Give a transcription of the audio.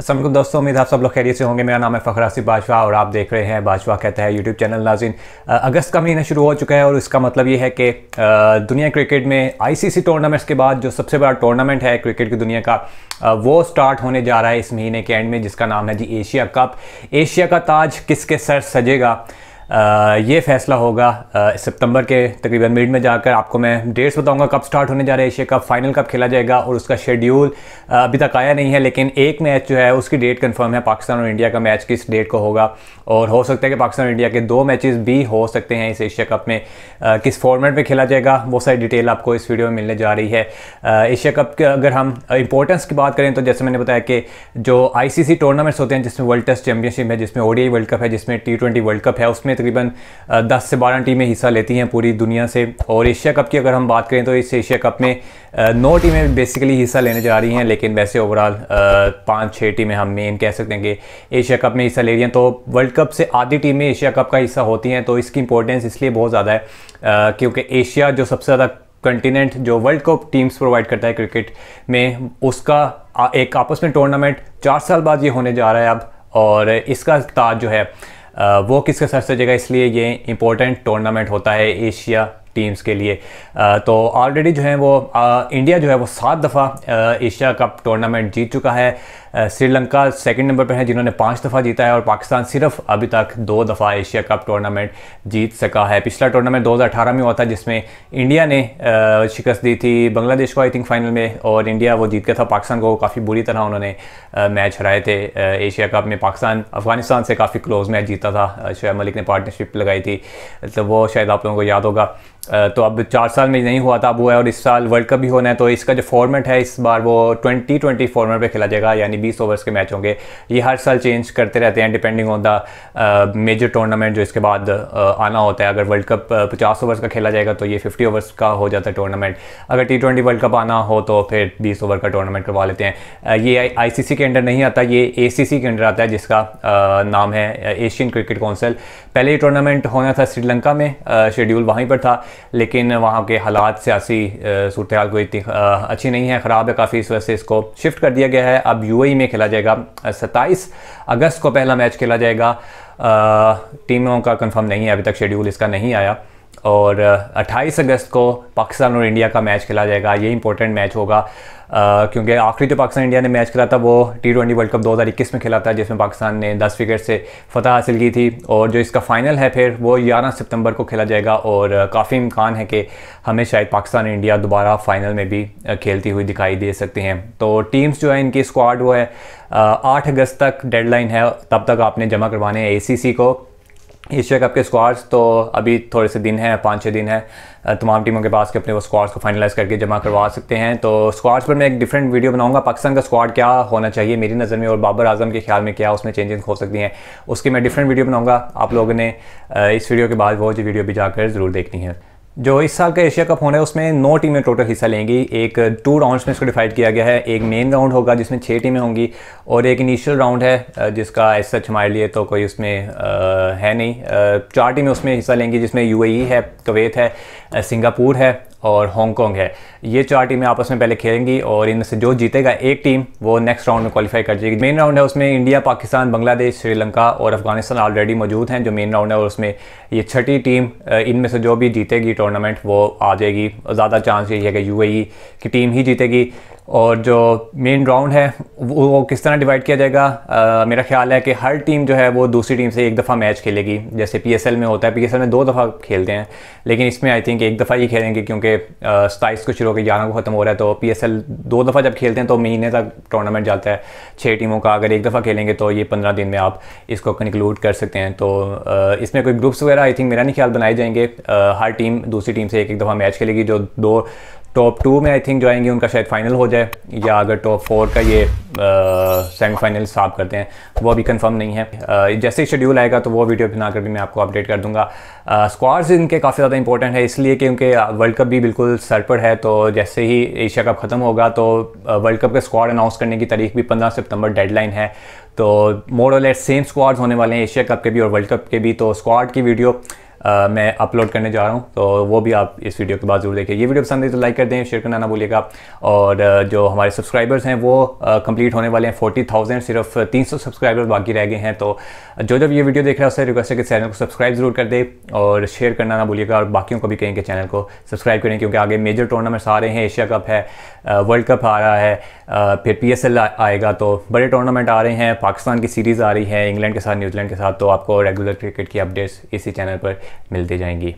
असल दोस्तों उम्मीद आप सब लोग खैरियत से होंगे मेरा नाम है फ़खर आसिफ बाजवा और आप देख रहे हैं बाजवा कहता है यूट्यूब चैनल नाजिन अगस्त का महीना शुरू हो चुका है और इसका मतलब ये है कि दुनिया क्रिकेट में आईसीसी टूर्नामेंट्स के बाद जो सबसे बड़ा टूर्नामेंट है क्रिकेट की दुनिया का वो स्टार्ट होने जा रहा है इस महीने के एंड में जिसका नाम है जी एशिया कप एशिया का ताज किसके सर सजेगा ये फैसला होगा सितंबर के तकरीबन मिड में जाकर आपको मैं डेट्स बताऊंगा कब स्टार्ट होने जा रहा है एशिया कप फाइनल कब खेला जाएगा और उसका शेड्यूल अभी तक आया नहीं है लेकिन एक मैच जो है उसकी डेट कंफर्म है पाकिस्तान और इंडिया का मैच किस डेट को होगा और हो सकता है कि पाकिस्तान और इंडिया के दो मैचेस भी हो सकते हैं इस एशिया कप में किस फॉर्मेट में खेला जाएगा वो सारी डिटेल आपको इस वीडियो में मिलने जा रही है एशिया कप के अगर हम इंपॉर्टेंस की बात करें तो जैसे मैंने बताया कि जो आई टूर्नामेंट्स होते हैं जिसमें वर्ल्ड टेस्ट चैंपियनशिप है जिसमें ओडीआई वर्ल्ड कप है जिसमें टी वर्ल्ड कप है उसमें तकरीबन दस से बारह टीमें हिस्सा लेती हैं पूरी दुनिया से और एशिया कप की अगर हम बात करें तो इस एशिया कप में नौ टीमें बेसिकली हिस्सा लेने जा रही हैं लेकिन वैसे ओवरऑल पाँच छः टीमें हम मेन कह सकते हैं कि एशिया कप में हिस्सा ले रही हैं तो वर्ल्ड कप से आधी टीमें एशिया कप का हिस्सा होती हैं तो इसकी इंपॉर्टेंस इसलिए बहुत ज़्यादा है क्योंकि एशिया जो सबसे ज़्यादा कंटिनेंट जो वर्ल्ड कप टीम्स प्रोवाइड करता है क्रिकेट में उसका एक आपस में टूर्नामेंट चार साल बाद ये होने जा रहा है अब और इसका ताज जो है वो किसके सर से जगह इसलिए ये इंपॉर्टेंट टूर्नामेंट होता है एशिया टीम्स के लिए तो ऑलरेडी जो है वो इंडिया जो है वो सात दफ़ा एशिया कप टूर्नामेंट जीत चुका है श्रीलंका सेकंड नंबर पर है जिन्होंने पाँच दफ़ा जीता है और पाकिस्तान सिर्फ अभी तक दो दफ़ा एशिया कप टूर्नामेंट जीत सका है पिछला टूर्नामेंट 2018 में हुआ था जिसमें इंडिया ने शिकस्त दी थी बांग्लादेश को आई थिंक फाइनल में और इंडिया वो जीत गया था पाकिस्तान को काफ़ी बुरी तरह उन्होंने मैच हराए थे एशिया कप में पाकिस्तान अफगानिस्तान से काफ़ी क्लोज मैच जीता था शोब मलिक ने पार्टनरशिप लगाई थी तो वो शायद आप लोगों को याद होगा तो अब चार साल में नहीं हुआ था अब वो है और इस साल वर्ल्ड कप भी होना है तो इसका जो फॉर्मेट है इस बार वो ट्वेंटी ट्वेंटी फॉर्मेट पर खेला जाएगा यानी बीस ओवर्स के मैच होंगे ये हर साल चेंज करते रहते हैं depending on the major tournament जो इसके बाद uh, आना होता है अगर वर्ल्ड कप पचास ओवर्स का खेला जाएगा तो ये फिफ्टी ओवर्स का हो जाता है टूर्नामेंट अगर टी ट्वेंटी वर्ल्ड कप आना हो तो फिर बीस ओवर का टूर्नामेंट करवा लेते हैं ये आई के अंडर नहीं आता ये ए के अंडर आता है जिसका uh, नाम है एशियन क्रिकेट काउंसिल पहले ये टूर्नामेंट होना था श्रीलंका में शेड्यूल वहीं पर था लेकिन वहाँ के हालात सियासी सूरत हाल कोई इतनी अच्छी नहीं है ख़राब है काफ़ी इस वजह से इसको शिफ्ट कर दिया गया है अब यू e में खेला जाएगा सत्ताईस अगस्त को पहला मैच खेला जाएगा टीमों का कंफर्म नहीं है अभी तक शेड्यूल इसका नहीं आया और 28 अगस्त को पाकिस्तान और इंडिया का मैच खेला जाएगा ये इंपॉर्टेंट मैच होगा क्योंकि आखिरी जो पाकिस्तान इंडिया ने मैच खेला था वो टी ट्वेंटी वर्ल्ड कप 2021 में खेला था जिसमें पाकिस्तान ने 10 विकेट से फतह हासिल की थी और जो इसका फाइनल है फिर वो 11 सितंबर को खेला जाएगा और काफ़ी इम्कान है कि हमें शायद पाकिस्तान और इंडिया दोबारा फाइनल में भी खेलती हुई दिखाई दे सकती हैं तो टीम्स जो है इनकी स्क्वाड वो है आठ अगस्त तक डेडलाइन है तब तक आपने जमा करवाने हैं ए को एशिया कप के स्क्वाड्स तो अभी थोड़े से दिन हैं पाँच छः दिन हैं तमाम टीमों के पास के अपने वो स्क्वाड्स को फाइनलाइज करके जमा करवा सकते हैं तो स्क्वाड्स पर मैं एक डिफरेंट वीडियो बनाऊंगा पाकिस्तान का स्क्वाड क्या होना चाहिए मेरी नज़र में और बाबर आजम के ख्याल में क्या उसमें चेंजेस हो सकती हैं उसकी मैं डिफरेंट वीडियो बनाऊँगा आप लोगों ने इस वीडियो के बाद वो जो वीडियो भी जाकर ज़रूर देखनी है जो इस साल का एशिया कप होना है उसमें नौ टीमें टोटल हिस्सा लेंगी एक टू राउंड्स में इसको डिफाइड किया गया है एक मेन राउंड होगा जिसमें छः टीमें होंगी और एक इनिशियल राउंड है जिसका एस सच हमारे लिए तो कोई उसमें आ, है नहीं आ, चार टीमें उसमें हिस्सा लेंगी जिसमें यूएई e है कवेत है सिंगापुर है और हांगकॉन्ग है ये चार टीमें आपस में पहले खेलेंगी और इनमें से जो जीतेगा एक टीम वो नेक्स्ट राउंड में क्वालिफाई कर जाएगी मेन राउंड है उसमें इंडिया पाकिस्तान बांग्लादेश श्रीलंका और अफगानिस्तान ऑलरेडी मौजूद हैं जो मेन राउंड है और उसमें ये छठी टीम इनमें से जो भी जीतेगी टूर्नामेंट वो आ जाएगी ज़्यादा चांस यही है कि यू e की टीम ही जीतेगी और जो मेन राउंड है वो किस तरह डिवाइड किया जाएगा आ, मेरा ख्याल है कि हर टीम जो है वो दूसरी टीम से एक दफ़ा मैच खेलेगी जैसे पीएसएल में होता है पीएसएल में दो दफ़ा खेलते हैं लेकिन इसमें आई थिंक एक दफ़ा ही खेलेंगे क्योंकि सताईस को शुरू होकर ग्यारह को ख़त्म हो रहा है तो पीएसएल दो दफ़ा जब खेलते हैं तो महीने तक टूर्नामेंट जाता है छः टीमों का अगर एक दफ़ा खेलेंगे तो ये पंद्रह दिन में आप इसको कंक्लूड कर सकते हैं तो आ, इसमें कोई ग्रुप्स वगैरह आई थिंक मेरा नहीं ख्याल बनाए जाएंगे हर टीम दूसरी टीम से एक एक दफ़ा मैच खेलेगी जो दो टॉप टू में आई थिंक जो आएंगे उनका शायद फाइनल हो जाए या अगर टॉप फोर का ये सेमीफाइनल साफ करते हैं वो अभी कंफर्म नहीं है आ, जैसे ही शेड्यूल आएगा तो वो वीडियो बनाकर भी मैं आपको अपडेट कर दूंगा स्क्वाड्स इनके काफ़ी ज़्यादा इंपॉर्टेंट है इसलिए क्योंकि वर्ल्ड कप भी बिल्कुल सर पर है तो जैसे ही एशिया कप ख़त्म होगा तो वर्ल्ड कप का स्क्वाड अनाउंस करने की तारीख भी पंद्रह सितंबर डेडलाइन है तो मोर और लेट सेम स्क्वाड्स होने वाले हैं एशिया कप के भी और वर्ल्ड कप के भी तो स्क्वाड की वीडियो मैं अपलोड करने जा रहा हूँ तो वो भी आप इस वीडियो के बाद जरूर देखिए ये वीडियो पसंद है तो लाइक कर दें शेयर करना ना भूलिएगा और जो हमारे सब्सक्राइबर्स हैं वो कंप्लीट होने वाले हैं फोर्टी थाउजेंड सिर्फ तीन सौ सब्सक्राइबर्स बाकी रह गए हैं तो जो जब ये वीडियो देख रहा है उससे रिक्वेस्ट है कि चैनल को सब्सक्राइब जरूर कर दे और शेयर करना ना भूलिएगा और बाकियों को भी कहेंगे चैनल को सब्सक्राइब करें क्योंकि आगे मेजर टूर्नामेंट्स आ रहे हैं एशिया कप है वर्ल्ड कप आ रहा है फिर पी आएगा तो बड़े टूर्नामेंट आ रहे हैं पाकिस्तान की सीरीज़ आ रही है इंग्लैंड के साथ न्यूजीलैंड के साथ तो आपको रेगुलर क्रिकेट की अपडेट्स इसी चैनल पर मिलते जाएंगी